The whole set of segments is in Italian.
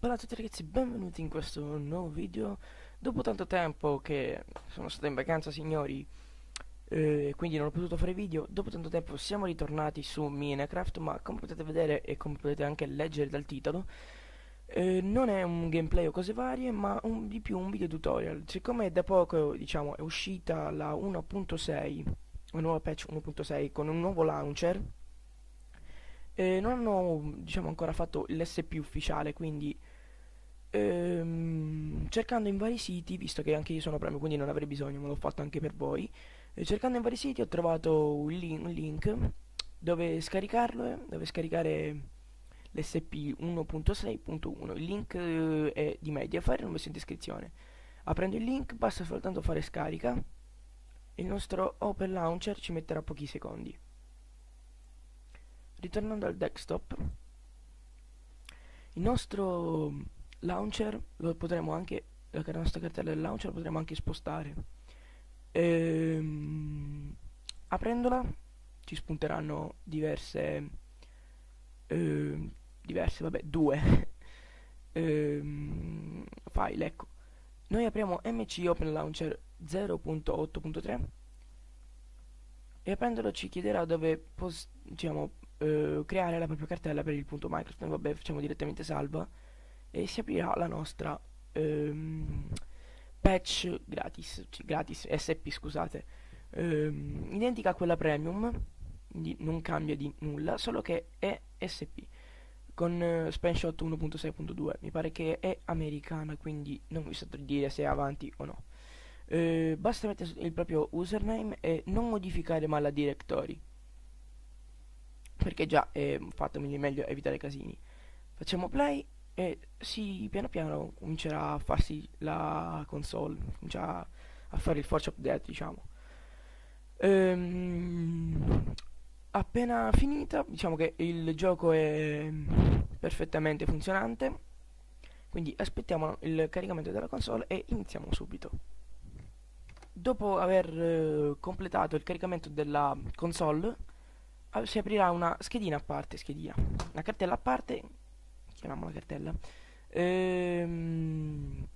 Bella a tutti ragazzi, benvenuti in questo nuovo video Dopo tanto tempo che sono stato in vacanza signori eh, Quindi non ho potuto fare video Dopo tanto tempo siamo ritornati su Minecraft Ma come potete vedere e come potete anche leggere dal titolo eh, Non è un gameplay o cose varie Ma un, di più un video tutorial Siccome da poco diciamo è uscita la 1.6 Una nuova patch 1.6 con un nuovo launcher eh, non hanno diciamo, ancora fatto l'SP ufficiale, quindi ehm, cercando in vari siti, visto che anche io sono premio quindi non avrei bisogno, ma l'ho fatto anche per voi, eh, cercando in vari siti ho trovato un, link, un link dove scaricarlo, eh, dove scaricare l'SP 1.6.1, il link eh, è di Mediafire, l'ho messo in descrizione. Aprendo il link basta soltanto fare scarica, il nostro Open Launcher ci metterà pochi secondi. Ritornando al desktop, il nostro launcher lo potremo anche la nostra cartella del launcher potremo anche spostare ehm, aprendola ci spunteranno diverse ehm, diverse vabbè due ehm, file ecco noi apriamo mc open launcher 0.8.3 e aprendolo ci chiederà dove diciamo eh, creare la propria cartella per il punto Microsoft vabbè facciamo direttamente salva e si aprirà la nostra ehm, patch gratis, gratis SP scusate, ehm, identica a quella premium, quindi non cambia di nulla, solo che è SP con eh, Spanshot 1.6.2, mi pare che è americana, quindi non vi so dire se è avanti o no. Eh, basta mettere il proprio username e non modificare mai la directory perché già è fatto meglio evitare casini facciamo play e si piano piano comincerà a farsi la console, comincerà a fare il force update diciamo. Ehm, appena finita diciamo che il gioco è perfettamente funzionante, quindi aspettiamo il caricamento della console e iniziamo subito. Dopo aver eh, completato il caricamento della console, si aprirà una schedina a parte, schedina, una cartella a parte chiamiamo la cartella ehm,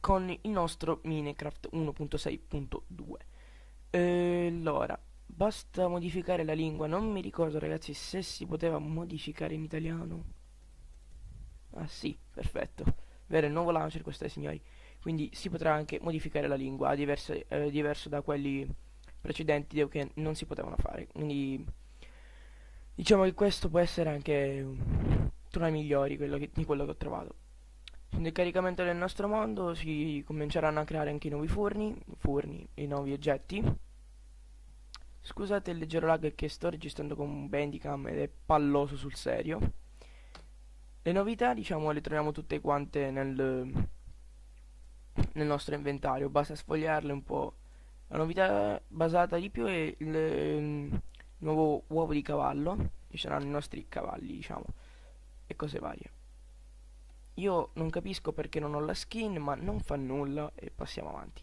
con il nostro Minecraft 1.6.2 ehm, allora basta modificare la lingua non mi ricordo ragazzi se si poteva modificare in italiano ah sì perfetto vero il nuovo launcher questo è eh, signori quindi si potrà anche modificare la lingua diverse, eh, diverso da quelli precedenti che non si potevano fare quindi diciamo che questo può essere anche tra i migliori quello che, di quello che ho trovato. Nel caricamento del nostro mondo si cominceranno a creare anche i nuovi forni, forni e nuovi oggetti. Scusate il leggero lag che sto registrando con un Bandicam ed è palloso sul serio. Le novità diciamo le troviamo tutte quante nel, nel nostro inventario, basta sfogliarle un po'. La novità basata di più è il, ehm, il nuovo uovo di cavallo, ci saranno i nostri cavalli diciamo e cose varie. Io non capisco perché non ho la skin, ma non fa nulla e passiamo avanti.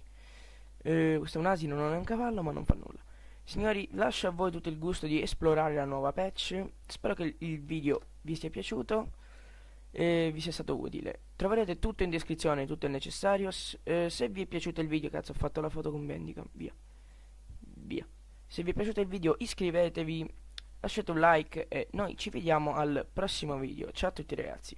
Eh, questo è un asino, non è un cavallo, ma non fa nulla. Signori, lascio a voi tutto il gusto di esplorare la nuova patch. Spero che il video vi sia piaciuto e vi sia stato utile. Troverete tutto in descrizione, tutto il necessario. S eh, se vi è piaciuto il video, cazzo, ho fatto la foto con Bendica, via. Via. Se vi è piaciuto il video iscrivetevi lasciate un like e noi ci vediamo al prossimo video ciao a tutti ragazzi